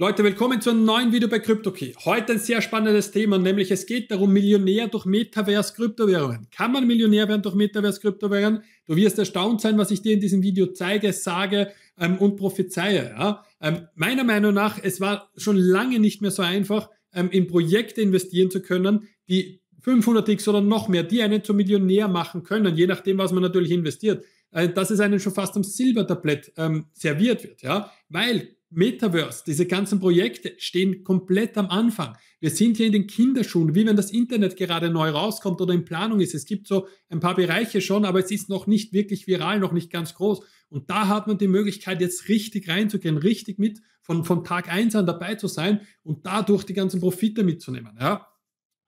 Leute, willkommen zu einem neuen Video bei CryptoKey. Heute ein sehr spannendes Thema, nämlich es geht darum, Millionär durch Metaverse Kryptowährungen. Kann man Millionär werden durch Metaverse Kryptowährungen? Du wirst erstaunt sein, was ich dir in diesem Video zeige, sage ähm, und prophezeie. Ja? Ähm, meiner Meinung nach, es war schon lange nicht mehr so einfach, ähm, in Projekte investieren zu können, die 500x oder noch mehr, die einen zum Millionär machen können, je nachdem, was man natürlich investiert äh, dass es einen schon fast am Silbertablett ähm, serviert wird, ja, weil Metaverse, diese ganzen Projekte stehen komplett am Anfang. Wir sind hier in den Kinderschuhen, wie wenn das Internet gerade neu rauskommt oder in Planung ist. Es gibt so ein paar Bereiche schon, aber es ist noch nicht wirklich viral, noch nicht ganz groß. Und da hat man die Möglichkeit, jetzt richtig reinzugehen, richtig mit von, von Tag eins an dabei zu sein und dadurch die ganzen Profite mitzunehmen. Ja?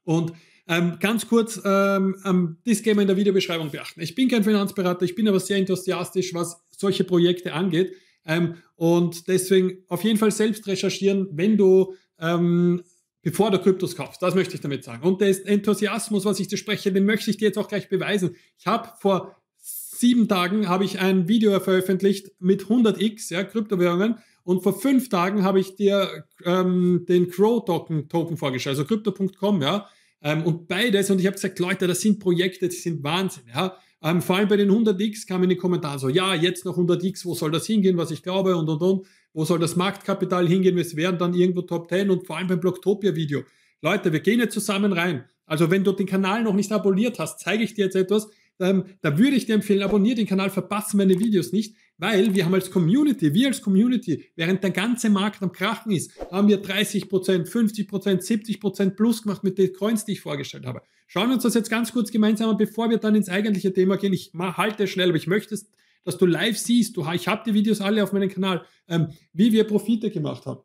Und ähm, ganz kurz ähm, ähm, Disclaimer in der Videobeschreibung beachten. Ich bin kein Finanzberater, ich bin aber sehr enthusiastisch, was solche Projekte angeht. Ähm, und deswegen auf jeden Fall selbst recherchieren, wenn du ähm, bevor du Kryptos kaufst. Das möchte ich damit sagen. Und der Enthusiasmus, was ich dir spreche, den möchte ich dir jetzt auch gleich beweisen. Ich habe vor sieben Tagen habe ich ein Video veröffentlicht mit 100x, ja, Kryptowährungen. Und vor fünf Tagen habe ich dir ähm, den Crow-Token Token vorgestellt, also Crypto.com, ja. Ähm, und beides, und ich habe gesagt, Leute, das sind Projekte, die sind Wahnsinn, ja. Ähm, vor allem bei den 100x kamen die Kommentare so, ja, jetzt noch 100x, wo soll das hingehen, was ich glaube und und und, wo soll das Marktkapital hingehen, wir werden dann irgendwo Top 10 und vor allem beim Blocktopia-Video. Leute, wir gehen jetzt zusammen rein. Also wenn du den Kanal noch nicht abonniert hast, zeige ich dir jetzt etwas, ähm, da würde ich dir empfehlen, abonniere den Kanal, verpasse meine Videos nicht, weil wir haben als Community, wir als Community, während der ganze Markt am Krachen ist, haben wir 30%, 50%, 70% plus gemacht mit den Coins, die ich vorgestellt habe. Schauen wir uns das jetzt ganz kurz gemeinsam an, bevor wir dann ins eigentliche Thema gehen. Ich halte schnell, aber ich möchte, dass du live siehst. Du, ich habe die Videos alle auf meinem Kanal, ähm, wie wir Profite gemacht haben.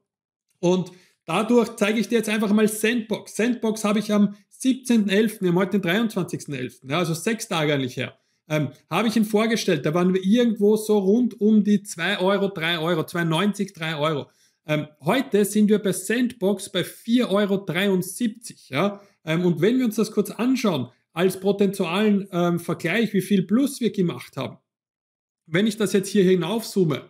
Und dadurch zeige ich dir jetzt einfach mal Sandbox. Sandbox habe ich am 17.11., wir haben heute den 23.11., ja, also sechs Tage eigentlich her. Ähm, habe ich ihn vorgestellt, da waren wir irgendwo so rund um die 2 Euro, 3 Euro, 2,90, 3 Euro. Ähm, heute sind wir bei Sandbox bei 4,73 Euro. Ja? Ähm, und wenn wir uns das kurz anschauen, als potenzialen ähm, Vergleich, wie viel Plus wir gemacht haben. Wenn ich das jetzt hier hinaufzoome,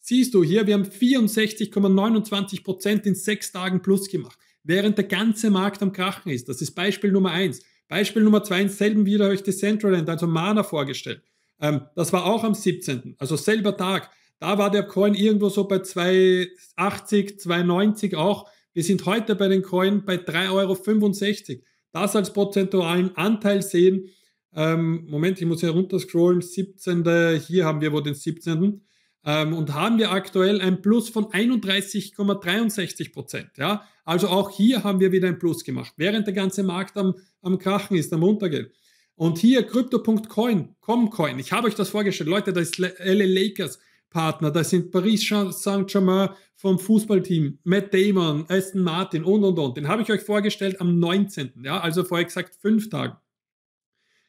siehst du hier, wir haben 64,29 Prozent in sechs Tagen Plus gemacht, während der ganze Markt am Krachen ist. Das ist Beispiel Nummer eins. Beispiel Nummer zwei, selben wieder habe ich die Centraland, also Mana vorgestellt. Ähm, das war auch am 17., also selber Tag. Da war der Coin irgendwo so bei 280, 290 auch. Wir sind heute bei den Coin bei 3,65 Euro. Das als prozentualen Anteil sehen. Ähm, Moment, ich muss hier runterscrollen. 17. Hier haben wir wohl den 17. Ähm, und haben wir aktuell ein Plus von 31,63 Prozent. Ja? Also auch hier haben wir wieder ein Plus gemacht, während der ganze Markt am, am Krachen ist, am Untergehen. Und hier Crypto.coin, Comcoin. Ich habe euch das vorgestellt. Leute, da ist LA Lakers. Partner. Das sind Paris Saint-Germain vom Fußballteam, Matt Damon, Aston Martin und und und. Den habe ich euch vorgestellt am 19. Ja, also vor exakt fünf Tagen.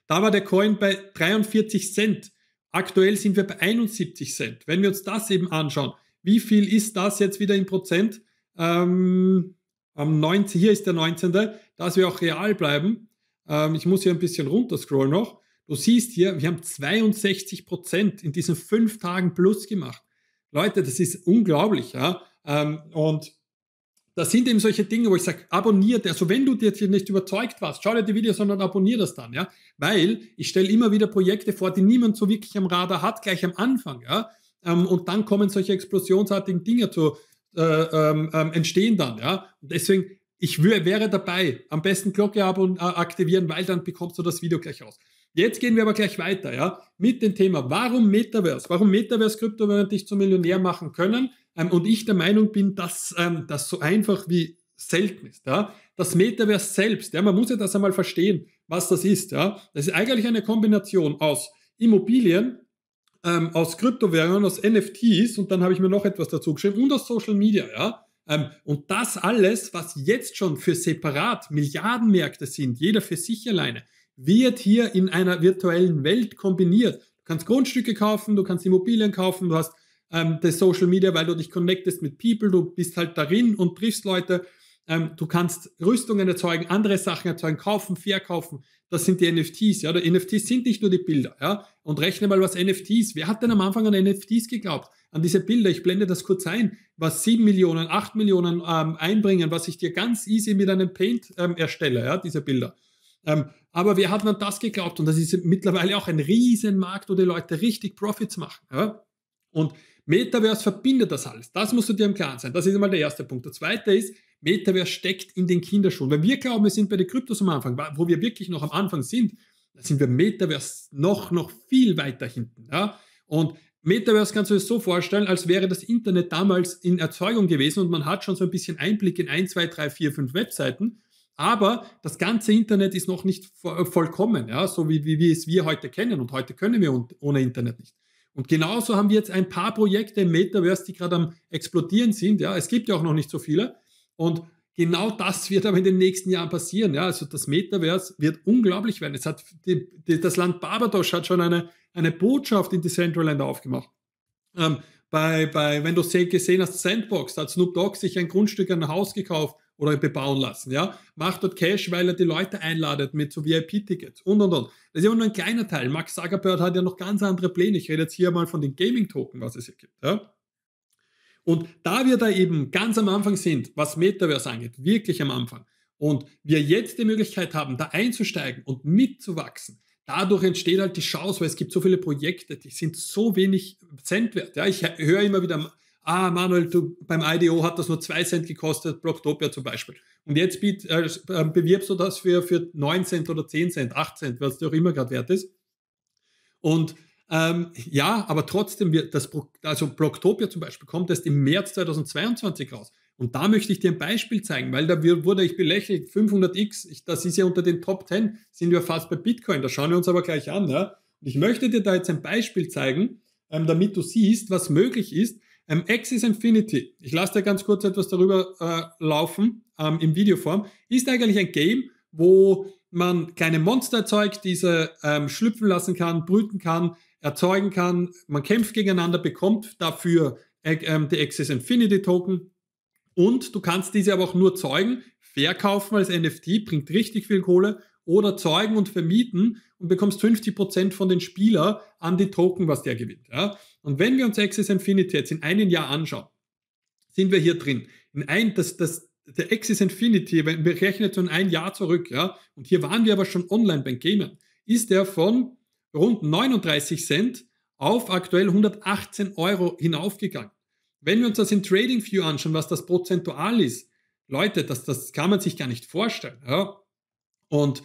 Da war der Coin bei 43 Cent. Aktuell sind wir bei 71 Cent. Wenn wir uns das eben anschauen, wie viel ist das jetzt wieder in Prozent? Ähm, am 19. Hier ist der 19. Dass wir auch real bleiben. Ähm, ich muss hier ein bisschen runterscrollen noch. Du siehst hier, wir haben 62 Prozent in diesen fünf Tagen plus gemacht. Leute, das ist unglaublich. Ja? Ähm, und das sind eben solche Dinge, wo ich sage, abonniert, also wenn du dir jetzt hier nicht überzeugt warst, schau dir die Videos sondern und abonnier das dann, ja. Weil ich stelle immer wieder Projekte vor, die niemand so wirklich am Radar hat, gleich am Anfang, ja. Ähm, und dann kommen solche explosionsartigen Dinge zu äh, ähm, ähm entstehen dann, ja. Und deswegen, ich wäre dabei, am besten Glocke äh, aktivieren, weil dann bekommst du das Video gleich raus. Jetzt gehen wir aber gleich weiter, ja, mit dem Thema, warum Metaverse, warum Metaverse-Kryptowährungen dich zum Millionär machen können ähm, und ich der Meinung bin, dass ähm, das so einfach wie selten ist. Ja. Das Metaverse selbst, ja, man muss ja das einmal verstehen, was das ist. Ja. Das ist eigentlich eine Kombination aus Immobilien, ähm, aus Kryptowährungen, aus NFTs und dann habe ich mir noch etwas dazu geschrieben und aus Social Media. Ja. Ähm, und das alles, was jetzt schon für separat Milliardenmärkte sind, jeder für sich alleine, wird hier in einer virtuellen Welt kombiniert. Du kannst Grundstücke kaufen, du kannst Immobilien kaufen, du hast ähm, das Social Media, weil du dich connectest mit People, du bist halt darin und triffst Leute. Ähm, du kannst Rüstungen erzeugen, andere Sachen erzeugen, kaufen, verkaufen. Das sind die NFTs. Ja? Die NFTs sind nicht nur die Bilder. Ja? Und rechne mal, was NFTs. Wer hat denn am Anfang an NFTs geglaubt? An diese Bilder. Ich blende das kurz ein, was 7 Millionen, 8 Millionen ähm, einbringen, was ich dir ganz easy mit einem Paint ähm, erstelle, ja? diese Bilder. Ähm, aber wir hatten an das geglaubt und das ist mittlerweile auch ein Riesenmarkt, wo die Leute richtig Profits machen. Ja? Und Metaverse verbindet das alles. Das musst du dir im Klaren sein. Das ist einmal der erste Punkt. Der zweite ist, Metaverse steckt in den Kinderschuhen. Weil wir glauben, wir sind bei den Kryptos am Anfang, wo wir wirklich noch am Anfang sind, dann sind wir Metaverse noch, noch viel weiter hinten. Ja? Und Metaverse kannst du dir so vorstellen, als wäre das Internet damals in Erzeugung gewesen und man hat schon so ein bisschen Einblick in 1, 2, 3, 4, 5 Webseiten aber das ganze Internet ist noch nicht äh, vollkommen, ja, so wie, wie, wie es wir heute kennen. Und heute können wir ohne Internet nicht. Und genauso haben wir jetzt ein paar Projekte im Metaverse, die gerade am explodieren sind. Ja. Es gibt ja auch noch nicht so viele. Und genau das wird aber in den nächsten Jahren passieren. Ja. Also das Metaverse wird unglaublich werden. Es hat die, die, das Land Barbados hat schon eine, eine Botschaft in Decentraland aufgemacht. Ähm, bei, bei, wenn du gesehen hast, Sandbox, da hat Snoop Dogg sich ein Grundstück, ein Haus gekauft oder bebauen lassen. Ja? Macht dort Cash, weil er die Leute einladet mit so VIP-Tickets und und und. Das ist immer nur ein kleiner Teil. Max Zuckerberg hat ja noch ganz andere Pläne. Ich rede jetzt hier mal von den Gaming-Token, was es hier gibt. Ja? Und da wir da eben ganz am Anfang sind, was Metaverse angeht, wirklich am Anfang, und wir jetzt die Möglichkeit haben, da einzusteigen und mitzuwachsen, dadurch entsteht halt die Chance, weil es gibt so viele Projekte, die sind so wenig Cent wert. Ja? Ich höre immer wieder ah Manuel, du, beim IDO hat das nur 2 Cent gekostet, Blocktopia zum Beispiel. Und jetzt biet, äh, äh bewirbst du das für, für 9 Cent oder 10 Cent, 8 Cent, was dir auch immer gerade wert ist. Und ähm, ja, aber trotzdem, wird das, also Blocktopia zum Beispiel kommt erst im März 2022 raus. Und da möchte ich dir ein Beispiel zeigen, weil da wurde ich belächelt, 500x, ich, das ist ja unter den Top 10, sind wir fast bei Bitcoin, das schauen wir uns aber gleich an. Ja? Und ich möchte dir da jetzt ein Beispiel zeigen, ähm, damit du siehst, was möglich ist, ähm, Axis Infinity, ich lasse dir ganz kurz etwas darüber äh, laufen, ähm, in Videoform, ist eigentlich ein Game, wo man kleine Monster erzeugt, diese ähm, schlüpfen lassen kann, brüten kann, erzeugen kann. Man kämpft gegeneinander, bekommt dafür äh, ähm, die Axis Infinity Token und du kannst diese aber auch nur zeugen, verkaufen als NFT, bringt richtig viel Kohle oder zeugen und vermieten und bekommst 50% Prozent von den Spieler an die Token, was der gewinnt. Ja? Und wenn wir uns Access Infinity jetzt in einem Jahr anschauen, sind wir hier drin. In ein, das, das, der Access Infinity, wenn wir rechnen schon ein Jahr zurück, ja, und hier waren wir aber schon online beim Gamer, ist der von rund 39 Cent auf aktuell 118 Euro hinaufgegangen. Wenn wir uns das in Trading View anschauen, was das prozentual ist, Leute, das, das kann man sich gar nicht vorstellen. Ja. Und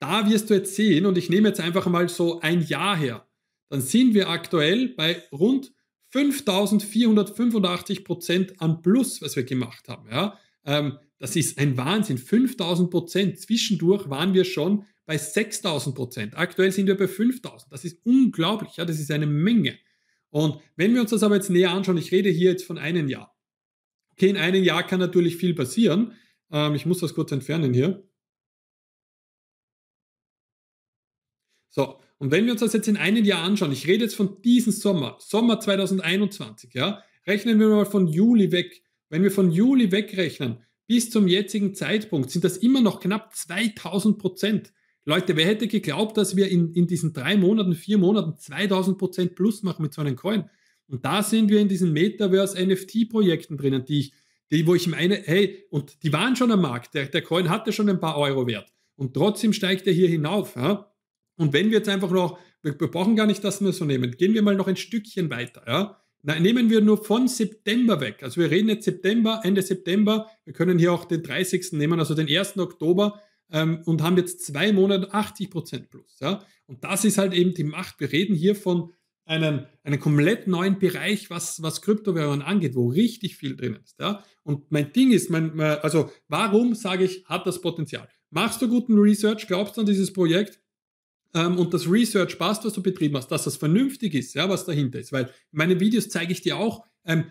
da wirst du jetzt sehen, und ich nehme jetzt einfach mal so ein Jahr her, dann sind wir aktuell bei rund 5485 Prozent am Plus, was wir gemacht haben. Ja? Ähm, das ist ein Wahnsinn, 5000 Prozent. Zwischendurch waren wir schon bei 6000 Prozent. Aktuell sind wir bei 5000. Das ist unglaublich, ja? das ist eine Menge. Und wenn wir uns das aber jetzt näher anschauen, ich rede hier jetzt von einem Jahr. Okay, in einem Jahr kann natürlich viel passieren. Ähm, ich muss das kurz entfernen hier. So, und wenn wir uns das jetzt in einem Jahr anschauen, ich rede jetzt von diesem Sommer, Sommer 2021, ja, rechnen wir mal von Juli weg. Wenn wir von Juli wegrechnen, bis zum jetzigen Zeitpunkt sind das immer noch knapp 2000 Prozent. Leute, wer hätte geglaubt, dass wir in, in diesen drei Monaten, vier Monaten 2000 Prozent plus machen mit so einem Coin? Und da sind wir in diesen Metaverse-NFT-Projekten drinnen, die ich, die, wo ich meine, hey, und die waren schon am Markt, der, der Coin hatte schon ein paar Euro wert und trotzdem steigt er hier hinauf. Ja? Und wenn wir jetzt einfach noch, wir, wir brauchen gar nicht das nur so nehmen, gehen wir mal noch ein Stückchen weiter. Ja? Na, nehmen wir nur von September weg. Also wir reden jetzt September, Ende September. Wir können hier auch den 30. nehmen, also den 1. Oktober ähm, und haben jetzt zwei Monate 80 Prozent plus. Ja? Und das ist halt eben die Macht. Wir reden hier von einem, einem komplett neuen Bereich, was, was Kryptowährungen angeht, wo richtig viel drin ist. Ja? Und mein Ding ist, mein, also warum sage ich, hat das Potenzial? Machst du guten Research, glaubst du an dieses Projekt, ähm, und das Research passt, was du betrieben hast, dass das vernünftig ist, ja, was dahinter ist. Weil meine Videos zeige ich dir auch, ähm,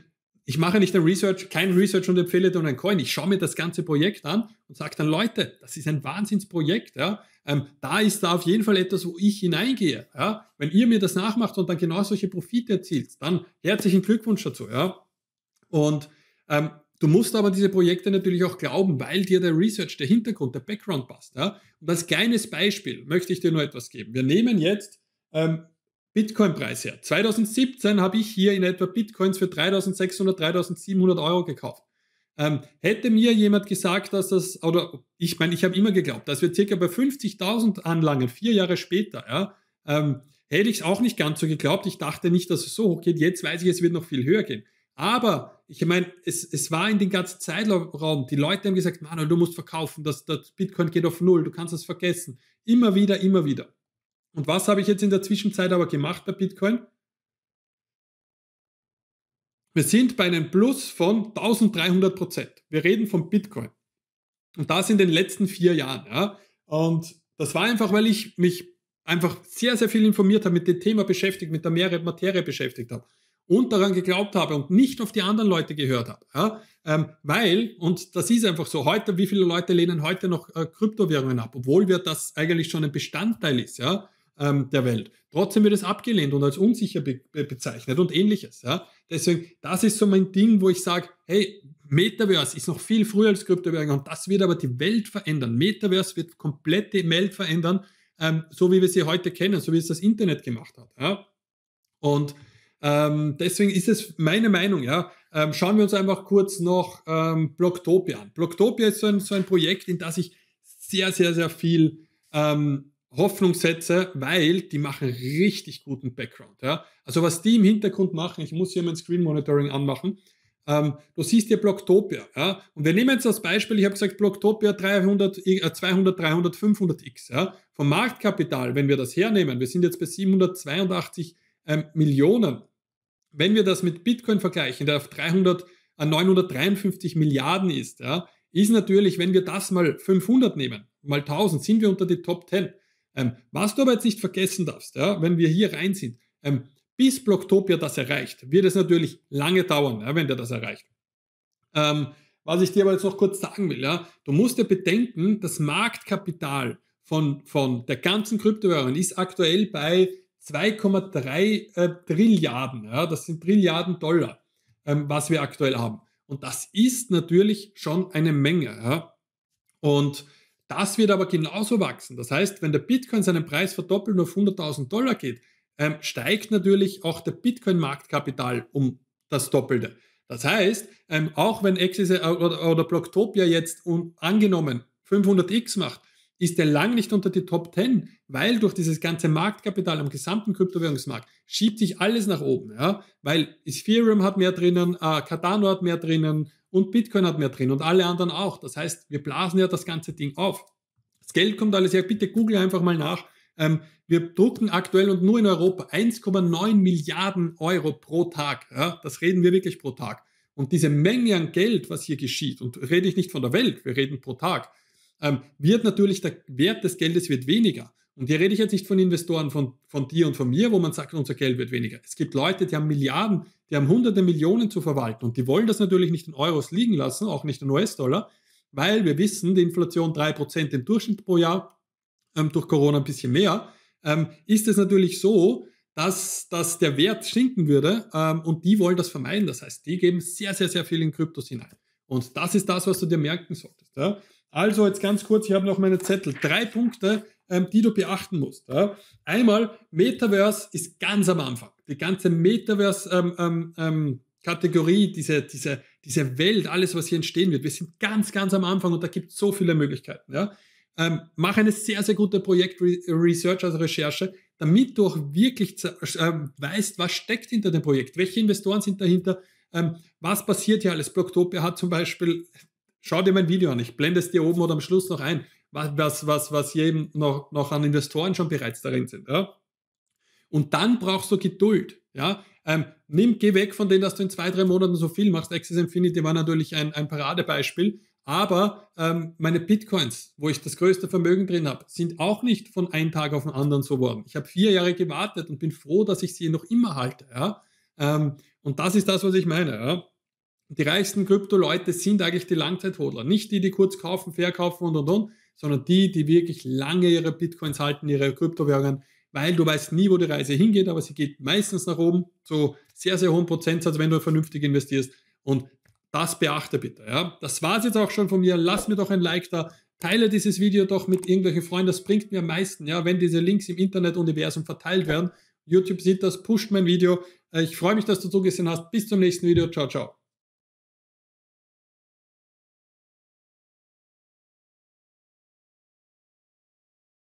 ich mache nicht ein Research, kein Research und empfehle dir einen Coin. Ich schaue mir das ganze Projekt an und sage dann, Leute, das ist ein Wahnsinnsprojekt. Ja? Ähm, da ist da auf jeden Fall etwas, wo ich hineingehe. Ja? Wenn ihr mir das nachmacht und dann genau solche Profite erzielt, dann herzlichen Glückwunsch dazu. Ja? Und ähm, Du musst aber diese Projekte natürlich auch glauben, weil dir der Research, der Hintergrund, der Background passt. Ja? Und als kleines Beispiel möchte ich dir nur etwas geben. Wir nehmen jetzt ähm, Bitcoin-Preis her. 2017 habe ich hier in etwa Bitcoins für 3600, 3700 Euro gekauft. Ähm, hätte mir jemand gesagt, dass das, oder ich meine, ich habe immer geglaubt, dass wir circa bei 50.000 anlangen, vier Jahre später, ja, ähm, hätte ich es auch nicht ganz so geglaubt. Ich dachte nicht, dass es so hoch geht. Jetzt weiß ich, es wird noch viel höher gehen. Aber ich meine, es, es war in den ganzen Zeitraum, die Leute haben gesagt, Manuel, du musst verkaufen, das, das Bitcoin geht auf Null, du kannst das vergessen. Immer wieder, immer wieder. Und was habe ich jetzt in der Zwischenzeit aber gemacht bei Bitcoin? Wir sind bei einem Plus von 1300 Prozent. Wir reden von Bitcoin. Und das in den letzten vier Jahren. Ja? Und das war einfach, weil ich mich einfach sehr, sehr viel informiert habe, mit dem Thema beschäftigt, mit der mehreren Materie beschäftigt habe und daran geglaubt habe und nicht auf die anderen Leute gehört habe. Ja? Ähm, weil, und das ist einfach so, heute, wie viele Leute lehnen heute noch äh, Kryptowährungen ab, obwohl wir das eigentlich schon ein Bestandteil ist ja, ähm, der Welt. Trotzdem wird es abgelehnt und als unsicher be be bezeichnet und ähnliches. Ja? Deswegen, das ist so mein Ding, wo ich sage, hey, Metaverse ist noch viel früher als Kryptowährungen und das wird aber die Welt verändern. Metaverse wird komplett die Welt verändern, ähm, so wie wir sie heute kennen, so wie es das Internet gemacht hat. Ja? Und ähm, deswegen ist es meine Meinung, ja. Ähm, schauen wir uns einfach kurz noch ähm, Blocktopia an. Blocktopia ist so ein, so ein, Projekt, in das ich sehr, sehr, sehr viel ähm, Hoffnung setze, weil die machen richtig guten Background. Ja. Also was die im Hintergrund machen, ich muss hier mein Screen Monitoring anmachen, ähm, du siehst hier Blocktopia. Ja? Und wir nehmen jetzt das Beispiel, ich habe gesagt, Blocktopia 300, äh, 200, 300, 500x. Ja? Vom Marktkapital, wenn wir das hernehmen, wir sind jetzt bei 782 ähm, Millionen. Wenn wir das mit Bitcoin vergleichen, der auf 300, äh, 953 Milliarden ist, ja, ist natürlich, wenn wir das mal 500 nehmen, mal 1000, sind wir unter die Top 10. Ähm, was du aber jetzt nicht vergessen darfst, ja, wenn wir hier rein sind, ähm, bis Blocktopia das erreicht, wird es natürlich lange dauern, ja, wenn der das erreicht. Ähm, was ich dir aber jetzt noch kurz sagen will, ja, du musst dir bedenken, das Marktkapital von, von der ganzen Kryptowährung ist aktuell bei 2,3 äh, Trilliarden. Ja, das sind Trilliarden Dollar, ähm, was wir aktuell haben. Und das ist natürlich schon eine Menge. Ja. Und das wird aber genauso wachsen. Das heißt, wenn der Bitcoin seinen Preis verdoppelt und auf 100.000 Dollar geht, ähm, steigt natürlich auch der Bitcoin-Marktkapital um das Doppelte. Das heißt, ähm, auch wenn Exis äh, oder, oder Blocktopia jetzt um, angenommen 500x macht, ist er lang nicht unter die Top 10, weil durch dieses ganze Marktkapital am gesamten Kryptowährungsmarkt schiebt sich alles nach oben. Ja? Weil Ethereum hat mehr drinnen, äh, Cardano hat mehr drinnen und Bitcoin hat mehr drin und alle anderen auch. Das heißt, wir blasen ja das ganze Ding auf. Das Geld kommt alles her. Bitte google einfach mal nach. Ähm, wir drucken aktuell und nur in Europa 1,9 Milliarden Euro pro Tag. Ja? Das reden wir wirklich pro Tag. Und diese Menge an Geld, was hier geschieht, und rede ich nicht von der Welt, wir reden pro Tag, ähm, wird natürlich der Wert des Geldes wird weniger. Und hier rede ich jetzt nicht von Investoren von, von dir und von mir, wo man sagt, unser Geld wird weniger. Es gibt Leute, die haben Milliarden, die haben hunderte Millionen zu verwalten und die wollen das natürlich nicht in Euros liegen lassen, auch nicht in US-Dollar, weil wir wissen, die Inflation 3% im Durchschnitt pro Jahr, ähm, durch Corona ein bisschen mehr, ähm, ist es natürlich so, dass, dass der Wert sinken würde ähm, und die wollen das vermeiden. Das heißt, die geben sehr, sehr, sehr viel in Kryptos hinein. Und das ist das, was du dir merken solltest. Ja? Also jetzt ganz kurz, ich habe noch meine Zettel. Drei Punkte, ähm, die du beachten musst. Ja. Einmal, Metaverse ist ganz am Anfang. Die ganze Metaverse-Kategorie, ähm, ähm, ähm diese, diese, diese Welt, alles, was hier entstehen wird. Wir sind ganz, ganz am Anfang und da gibt es so viele Möglichkeiten. Ja. Ähm, mach eine sehr, sehr gute Projekt-Research, also Recherche, damit du auch wirklich ähm, weißt, was steckt hinter dem Projekt, welche Investoren sind dahinter, was passiert hier alles. Blocktopia hat zum Beispiel Schau dir mein Video an. Ich blende es dir oben oder am Schluss noch ein, was, was, was hier eben noch, noch an Investoren schon bereits darin sind. Ja? Und dann brauchst du Geduld. Ja? Ähm, nimm, geh weg von dem, dass du in zwei, drei Monaten so viel machst. Access Infinity war natürlich ein, ein Paradebeispiel. Aber ähm, meine Bitcoins, wo ich das größte Vermögen drin habe, sind auch nicht von einem Tag auf den anderen so worden. Ich habe vier Jahre gewartet und bin froh, dass ich sie noch immer halte. Ja? Ähm, und das ist das, was ich meine. Ja? die reichsten Krypto-Leute sind eigentlich die Langzeithodler. Nicht die, die kurz kaufen, verkaufen und und und, sondern die, die wirklich lange ihre Bitcoins halten, ihre Kryptowährungen, weil du weißt nie, wo die Reise hingeht, aber sie geht meistens nach oben, zu sehr, sehr hohem Prozentsatz, wenn du vernünftig investierst. Und das beachte bitte. Ja? Das war es jetzt auch schon von mir. Lass mir doch ein Like da. Teile dieses Video doch mit irgendwelchen Freunden. Das bringt mir am meisten, ja, wenn diese Links im Internetuniversum verteilt werden. YouTube sieht das, pusht mein Video. Äh, ich freue mich, dass du zugesehen hast. Bis zum nächsten Video. Ciao, ciao.